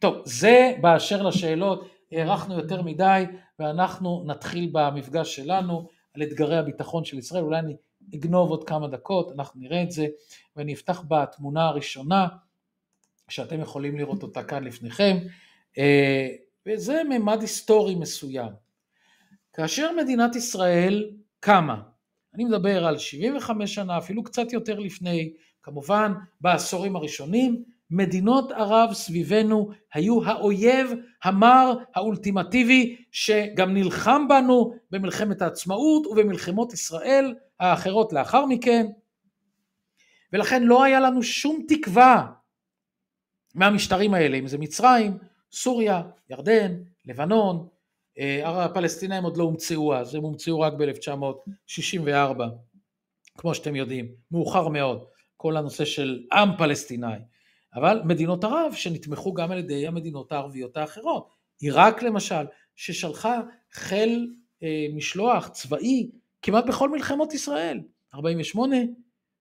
טוב, זה באשר לשאלות, הארכנו יותר מדי ואנחנו נתחיל במפגש שלנו על אתגרי הביטחון של ישראל, אולי אני אגנוב עוד כמה דקות, אנחנו נראה את זה, ואני אפתח בתמונה הראשונה שאתם יכולים לראות אותה כאן לפניכם, אה, וזה ממד היסטורי מסוים. כאשר מדינת ישראל קמה, אני מדבר על 75 שנה, אפילו קצת יותר לפני, כמובן בעשורים הראשונים, מדינות ערב סביבנו היו האויב המר, האולטימטיבי, שגם נלחם בנו במלחמת העצמאות ובמלחמות ישראל האחרות לאחר מכן. ולכן לא היה לנו שום תקווה מהמשטרים האלה, אם זה מצרים, סוריה, ירדן, לבנון, אה, הפלסטינאים עוד לא הומצאו אז, הם הומצאו רק ב-1964, כמו שאתם יודעים, מאוחר מאוד, כל הנושא של עם פלסטיני. אבל מדינות ערב שנתמכו גם על ידי המדינות הערביות האחרות. עיראק למשל, ששלחה חיל אה, משלוח צבאי כמעט בכל מלחמות ישראל, 48,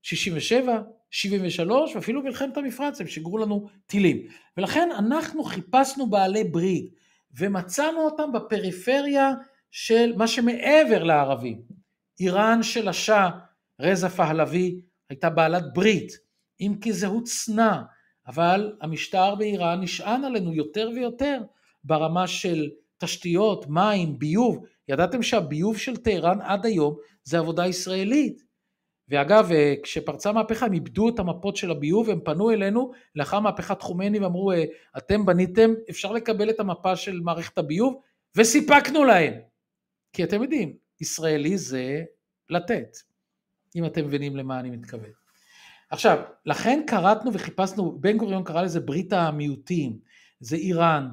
67, 73, ואפילו מלחמת המפרץ, הם שיגרו לנו טילים. ולכן אנחנו חיפשנו בעלי ברית, ומצאנו אותם בפריפריה של מה שמעבר לערבים. איראן של השאה, רזה פהלוי, הייתה בעלת ברית, אם כי זהות שנא, אבל המשטר באיראן נשען עלינו יותר ויותר ברמה של תשתיות, מים, ביוב. ידעתם שהביוב של טהרן עד היום זה עבודה ישראלית. ואגב, אה, כשפרצה מהפכה הם איבדו את המפות של הביוב, הם פנו אלינו לאחר מהפכת חומני ואמרו, אה, אתם בניתם, אפשר לקבל את המפה של מערכת הביוב, וסיפקנו להם. כי אתם יודעים, ישראלי זה לתת, אם אתם מבינים למה אני מתכוון. עכשיו, לכן קראתנו וחיפשנו, בן גוריון קרא לזה ברית המיעוטים, זה איראן,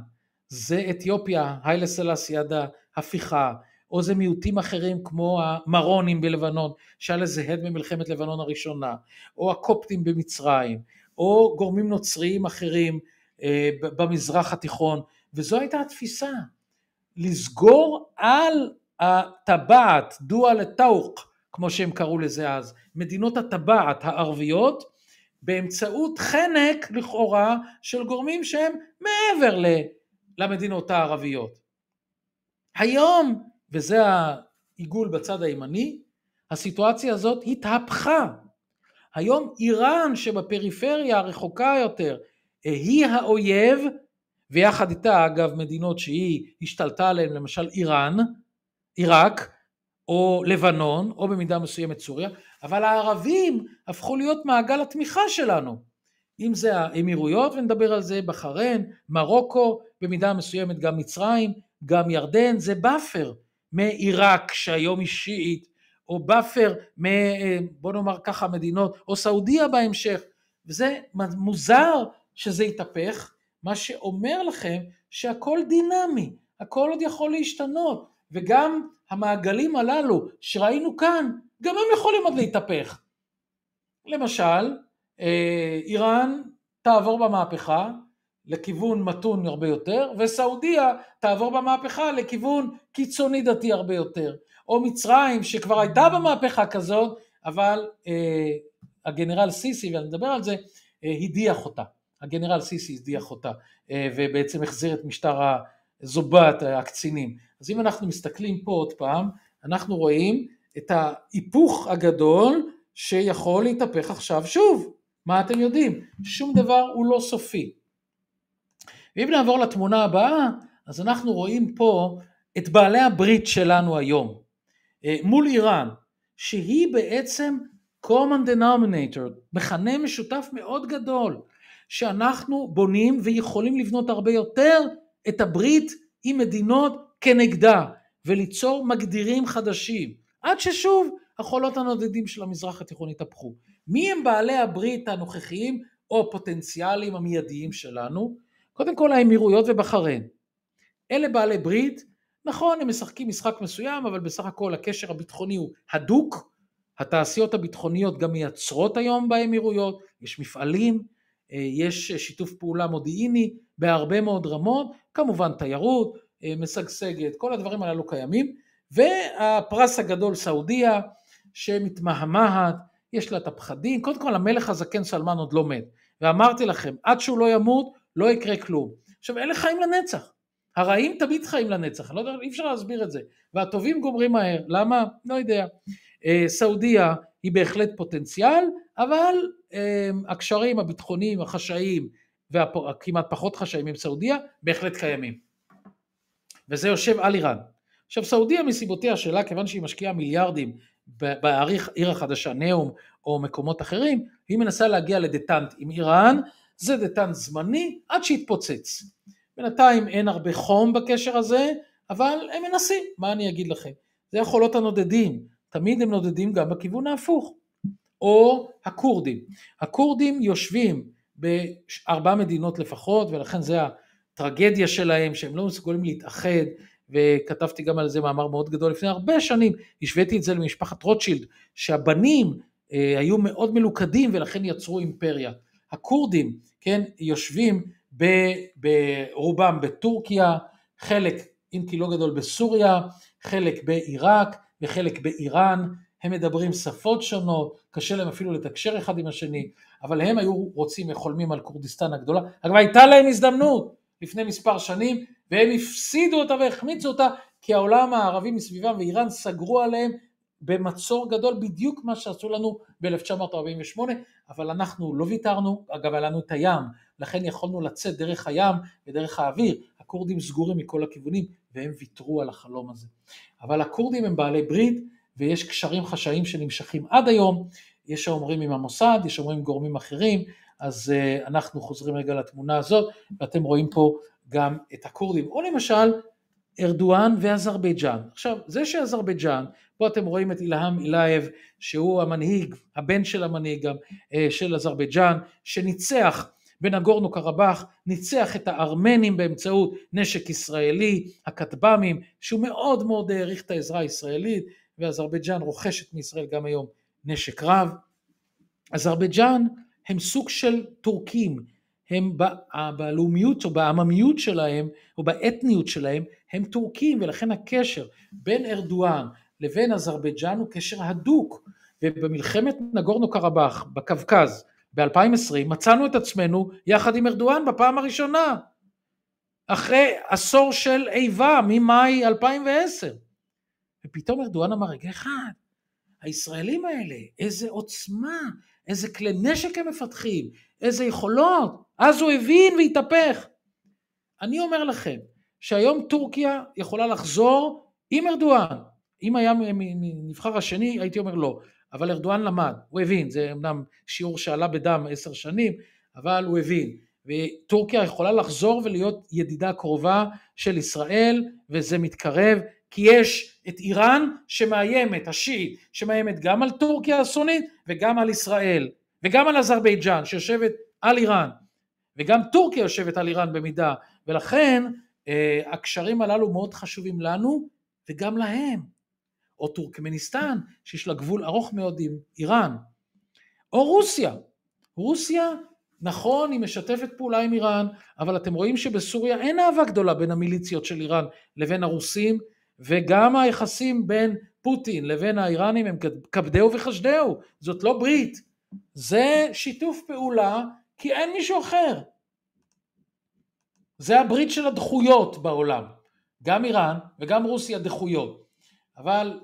זה אתיופיה, היילה יד ההפיכה, או זה מיעוטים אחרים כמו המרונים בלבנון, שהיה לזה הד במלחמת לבנון הראשונה, או הקופטים במצרים, או גורמים נוצריים אחרים אה, במזרח התיכון, וזו הייתה התפיסה, לסגור על הטבעת, דואל טאוק, כמו שהם קראו לזה אז, מדינות הטבעת הערביות, באמצעות חנק לכאורה של גורמים שהם מעבר ל, למדינות הערביות. היום, וזה העיגול בצד הימני, הסיטואציה הזאת התהפכה. היום איראן שבפריפריה הרחוקה יותר היא האויב, ויחד איתה אגב מדינות שהיא השתלטה עליהן, למשל איראן, עיראק, או לבנון, או במידה מסוימת סוריה, אבל הערבים הפכו להיות מעגל התמיכה שלנו. אם זה האמירויות, ונדבר על זה, בחריין, מרוקו, במידה מסוימת גם מצרים, גם ירדן, זה באפר מעיראק שהיום היא שיעית, או באפר, מ, בוא נאמר ככה, מדינות, או סעודיה בהמשך, וזה מוזר שזה יתהפך, מה שאומר לכם שהכל דינמי, הכל עוד יכול להשתנות, וגם המעגלים הללו שראינו כאן, גם הם יכולים עוד להתהפך. למשל, אה, איראן תעבור במהפכה לכיוון מתון הרבה יותר, וסעודיה תעבור במהפכה לכיוון קיצוני דתי הרבה יותר. או מצרים שכבר הייתה במהפכה כזאת, אבל אה, הגנרל סיסי, ואני מדבר על זה, אה, הדיח אותה. הגנרל סיסי הדיח אותה, אה, ובעצם החזיר את משטר ה... זובת הקצינים. אז אם אנחנו מסתכלים פה עוד פעם, אנחנו רואים את ההיפוך הגדול שיכול להתהפך עכשיו שוב. מה אתם יודעים? שום דבר הוא לא סופי. ואם נעבור לתמונה הבאה, אז אנחנו רואים פה את בעלי הברית שלנו היום, אה, מול איראן, שהיא בעצם common denominator, מכנה משותף מאוד גדול, שאנחנו בונים ויכולים לבנות הרבה יותר את הברית עם מדינות כנגדה, וליצור מגדירים חדשים, עד ששוב החולות הנודדים של המזרח התיכון התהפכו. מי הם בעלי הברית הנוכחיים או הפוטנציאלים המיידיים שלנו? קודם כל האמירויות ובחריין. אלה בעלי ברית, נכון הם משחקים משחק מסוים, אבל בסך הכל הקשר הביטחוני הוא הדוק, התעשיות הביטחוניות גם מייצרות היום באמירויות, יש מפעלים, אה, יש אה, שיתוף פעולה מודיעיני בהרבה מאוד רמות, כמובן תיירות, אה, משגשגת, כל הדברים הללו קיימים, והפרס הגדול סעודיה שמתמהמהת, יש לה את הפחדים, קודם כל המלך הזקן סלמן עוד לא מת, ואמרתי לכם, עד שהוא לא ימות לא יקרה כלום. עכשיו אלה חיים לנצח, הרעים תמיד חיים לנצח, לא יודע, אי אפשר להסביר את זה, והטובים גומרים מהר, למה? לא יודע. סעודיה היא בהחלט פוטנציאל, אבל אמ, הקשרים הביטחוניים, החשאיים והכמעט פחות חשאיים עם סעודיה בהחלט קיימים. וזה יושב על איראן. עכשיו סעודיה מסיבותיה שלה, כיוון שהיא משקיעה מיליארדים בעיר החדשה, נאום או מקומות אחרים, היא מנסה להגיע לדטנט עם איראן, זה דטנט זמני עד שיתפוצץ. בינתיים אין הרבה חום בקשר הזה, אבל הם מנסים, מה אני אגיד לכם? זה יכולות הנודדים. תמיד הם נודדים גם בכיוון ההפוך. או הכורדים. הכורדים יושבים בארבע מדינות לפחות, ולכן זה הטרגדיה שלהם, שהם לא מסוגלים להתאחד, וכתבתי גם על זה מאמר מאוד גדול לפני הרבה שנים, השוויתי את זה למשפחת רוטשילד, שהבנים אה, היו מאוד מלוכדים ולכן יצרו אימפריה. הכורדים, כן, יושבים ב, ברובם בטורקיה, חלק, אם כי לא גדול, בסוריה, חלק בעיראק, וחלק באיראן, הם מדברים שפות שונות, קשה להם אפילו לתקשר אחד עם השני, אבל הם היו רוצים וחולמים על כורדיסטן הגדולה. אגב, הייתה להם הזדמנות לפני מספר שנים, והם הפסידו אותה והחמיצו אותה, כי העולם הערבי מסביבם ואיראן סגרו עליהם במצור גדול, בדיוק מה שעשו לנו ב-1948, אבל אנחנו לא ויתרנו, אגב היה לנו את הים, לכן יכולנו לצאת דרך הים ודרך האוויר, הכורדים סגורים מכל הכיוונים, והם ויתרו על החלום הזה. אבל הכורדים הם בעלי ברית, ויש קשרים חשאיים שנמשכים עד היום, יש האומרים עם המוסד, יש האומרים עם גורמים אחרים, אז uh, אנחנו חוזרים רגע לתמונה הזאת, ואתם רואים פה גם את הכורדים, או למשל ארדואן ואזרבייג'אן. עכשיו, זה שאזרבייג'אן, פה אתם רואים את אילהם אילייב, שהוא המנהיג, הבן של המנהיג גם, אה, של אזרבייג'אן, שניצח בנגורנו קרבאח ניצח את הארמנים באמצעות נשק ישראלי, הכטב"מים, שהוא מאוד מאוד העריך את העזרה הישראלית, ואזרבייג'אן רוכשת מישראל גם היום נשק רב. אזרבייג'אן הם סוג של טורקים, הם בלאומיות או בעממיות שלהם או באתניות שלהם הם טורקים ולכן הקשר בין ארדואן לבין אזרבייג'אן הוא קשר הדוק ובמלחמת נגורנו קרבאח בקווקז ב-2020 מצאנו את עצמנו יחד עם ארדואן בפעם הראשונה, אחרי עשור של איבה ממאי 2010. ופתאום ארדואן אמר, רגע אחד, הישראלים האלה, איזה עוצמה, איזה כלי נשק הם מפתחים, איזה יכולות. אז הוא הבין והתהפך. אני אומר לכם שהיום טורקיה יכולה לחזור עם ארדואן. אם היה נבחר השני, הייתי אומר לא. אבל ארדואן למד, הוא הבין, זה אמנם שיעור שעלה בדם עשר שנים, אבל הוא הבין. וטורקיה יכולה לחזור ולהיות ידידה קרובה של ישראל, וזה מתקרב, כי יש את איראן שמאיימת, השיעית, שמאיימת גם על טורקיה הסונית וגם על ישראל, וגם על אזרבייג'אן שיושבת על איראן, וגם טורקיה יושבת על איראן במידה, ולכן אה, הקשרים הללו מאוד חשובים לנו וגם להם. או טורקמניסטן, שיש לה גבול ארוך מאוד עם איראן, או רוסיה. רוסיה, נכון, היא משתפת פעולה עם איראן, אבל אתם רואים שבסוריה אין אהבה גדולה בין המיליציות של איראן לבין הרוסים, וגם היחסים בין פוטין לבין האיראנים הם כבדהו וחשדהו, זאת לא ברית, זה שיתוף פעולה כי אין מישהו אחר. זה הברית של הדחויות בעולם, גם איראן וגם רוסיה דחויות. אבל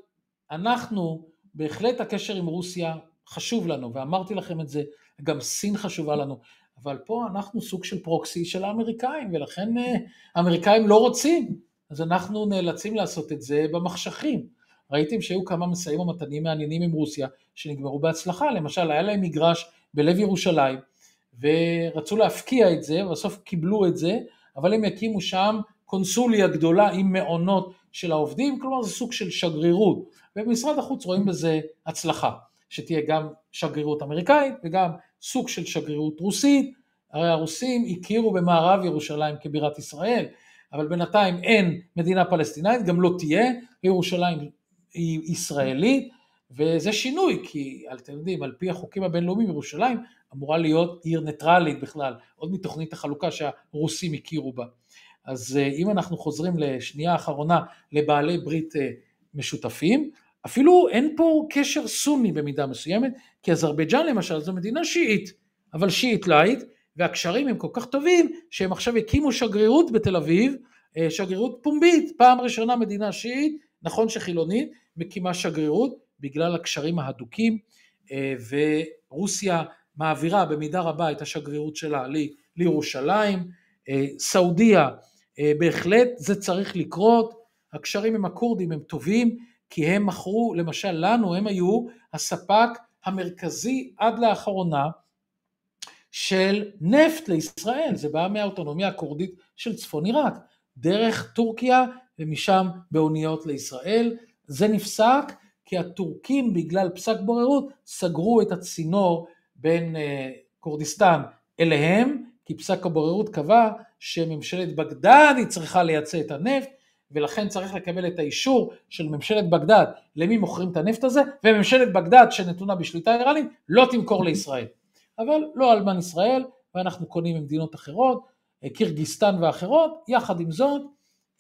אנחנו, בהחלט הקשר עם רוסיה חשוב לנו, ואמרתי לכם את זה, גם סין חשובה לנו, אבל פה אנחנו סוג של פרוקסי של האמריקאים, ולכן אה, האמריקאים לא רוצים, אז אנחנו נאלצים לעשות את זה במחשכים. ראיתם שהיו כמה מסעים ומתנים מעניינים עם רוסיה, שנגמרו בהצלחה, למשל היה להם מגרש בלב ירושלים, ורצו להפקיע את זה, ובסוף קיבלו את זה, אבל הם יקימו שם קונסוליה גדולה עם מעונות של העובדים, כלומר זה סוג של שגרירות, ובמשרד החוץ רואים בזה הצלחה, שתהיה גם שגרירות אמריקאית וגם סוג של שגרירות רוסית, הרי הרוסים הכירו במערב ירושלים כבירת ישראל, אבל בינתיים אין מדינה פלסטינאית, גם לא תהיה, וירושלים היא ישראלית, וזה שינוי, כי אתם יודעים, על פי החוקים הבינלאומיים, ירושלים אמורה להיות עיר ניטרלית בכלל, עוד מתוכנית החלוקה שהרוסים הכירו בה. אז אה, אם אנחנו חוזרים לשנייה האחרונה לבעלי ברית אה, משותפים, אפילו אין פה קשר סוני במידה מסוימת, כי אזרבייג'אן למשל זו מדינה שיעית, אבל שיעית לייט, והקשרים הם כל כך טובים, שהם עכשיו הקימו שגרירות בתל אביב, אה, שגרירות פומבית, פעם ראשונה מדינה שיעית, נכון שחילונית, מקימה שגרירות בגלל הקשרים ההדוקים, ורוסיה מעבירה במידה רבה את השגרירות שלה לירושלים, סעודיה אה, בהחלט זה צריך לקרות, הקשרים עם הכורדים הם טובים, כי הם מכרו, למשל לנו, הם היו הספק המרכזי עד לאחרונה של נפט לישראל, זה בא מהאוטונומיה הכורדית של צפון עיראק, דרך טורקיה ומשם באוניות לישראל, זה נפסק כי הטורקים בגלל פסק בוררות סגרו את הצינור בין אה, כורדיסטן אליהם, כי פסק הבוררות קבע שממשלת בגדד היא צריכה לייצא את הנפט, ולכן צריך לקבל את האישור של ממשלת בגדד למי מוכרים את הנפט הזה, וממשלת בגדד שנתונה בשליטה איראנית לא תמכור לישראל. אבל לא אלמן ישראל, ואנחנו קונים ממדינות אחרות, אה, קירגיסטן ואחרות, יחד עם זאת,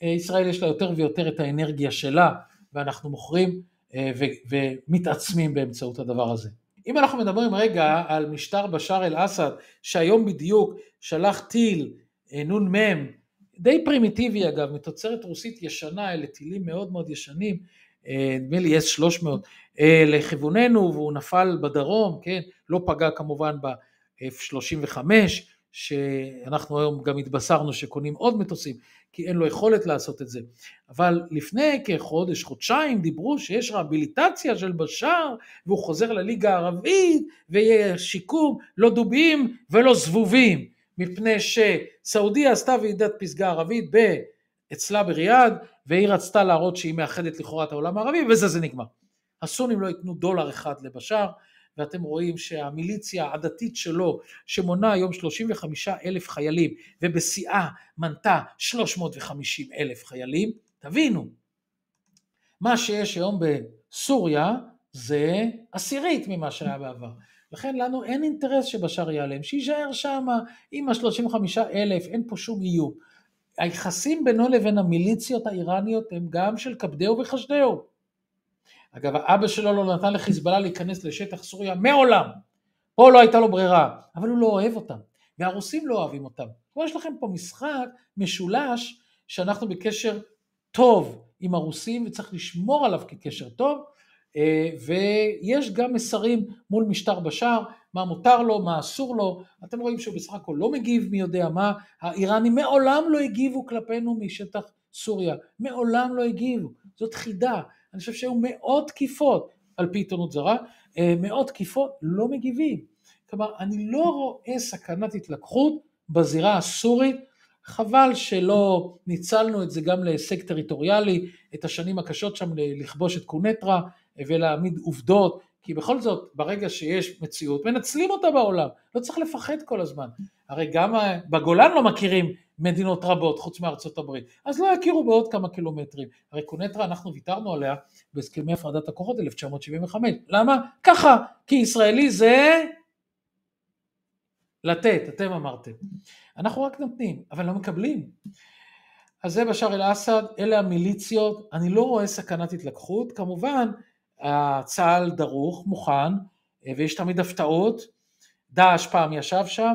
אה, ישראל יש לה יותר ויותר את האנרגיה שלה, ואנחנו מוכרים אה, ו- ומתעצמים באמצעות הדבר הזה. אם אנחנו מדברים רגע על משטר בשאר אל-אסד, שהיום בדיוק שלח טיל אה, נ"מ, די פרימיטיבי אגב, מתוצרת רוסית ישנה, אלה טילים מאוד מאוד ישנים, אה, נדמה לי S-300, אה, לכיווננו והוא נפל בדרום, כן, לא פגע כמובן ב-F-35, שאנחנו היום גם התבשרנו שקונים עוד מטוסים, כי אין לו יכולת לעשות את זה. אבל לפני כחודש, חודשיים, דיברו שיש רהביליטציה של בשאר, והוא חוזר לליגה הערבית, ויהיה שיקום, לא דובים ולא זבובים. מפני שסעודיה עשתה ועידת פסגה ערבית אצלה בריאד, והיא רצתה להראות שהיא מאחדת לכאורה את העולם הערבי, ובזה זה נגמר. הסונים לא ייתנו דולר אחד לבשאר, ואתם רואים שהמיליציה העדתית שלו, שמונה היום 35 אלף חיילים, ובשיאה מנתה 350 אלף חיילים, תבינו, מה שיש היום בסוריה זה עשירית ממה שהיה בעבר. לכן לנו אין אינטרס שבשאר ייעלם, שיישאר שם עם ה-35 אלף, אין פה שום איום. היחסים בינו לבין המיליציות האיראניות הם גם של כבדהו וחשדהו. אגב, האבא שלו לא נתן לחיזבאללה להיכנס לשטח סוריה מעולם. פה לא הייתה לו ברירה, אבל הוא לא אוהב אותם, והרוסים לא אוהבים אותם. כלומר, יש לכם פה משחק משולש שאנחנו בקשר טוב עם הרוסים וצריך לשמור עליו כקשר טוב, אה, ויש גם מסרים מול משטר בשאר, מה מותר לו, מה אסור לו, אתם רואים שהוא בסך הכל לא מגיב מי יודע מה, האיראנים מעולם לא הגיבו כלפינו משטח סוריה, מעולם לא הגיבו, זאת חידה, אני חושב שהיו מאות תקיפות, על פי עיתונות זרה, אה, מאות תקיפות, לא מגיבים. כלומר, אני לא רואה סכנת התלקחות בזירה הסורית, חבל שלא ניצלנו את זה גם להישג טריטוריאלי, את השנים הקשות שם לכבוש את קונטרה, ולהעמיד עובדות, כי בכל זאת, ברגע שיש מציאות, מנצלים אותה בעולם, לא צריך לפחד כל הזמן. הרי גם בגולן לא מכירים מדינות רבות חוץ מארצות הברית, אז לא יכירו בעוד כמה קילומטרים. הרי קונטרה, אנחנו ויתרנו עליה בהסכמי הפרדת הכוחות 1975. למה? ככה, כי ישראלי זה לתת, אתם אמרתם. אנחנו רק נותנים, אבל לא מקבלים. אז זה בשאר אל-אסד, אלה המיליציות, אני לא רואה סכנת התלקחות, כמובן צה"ל דרוך, מוכן, אה, ויש תמיד הפתעות. דאעש פעם ישב שם,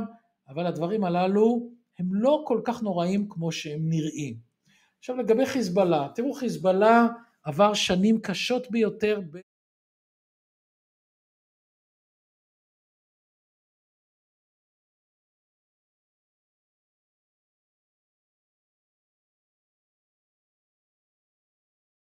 אבל הדברים הללו הם לא כל כך נוראים כמו שהם נראים. עכשיו לגבי חיזבאללה, תראו חיזבאללה עבר שנים קשות ביותר ב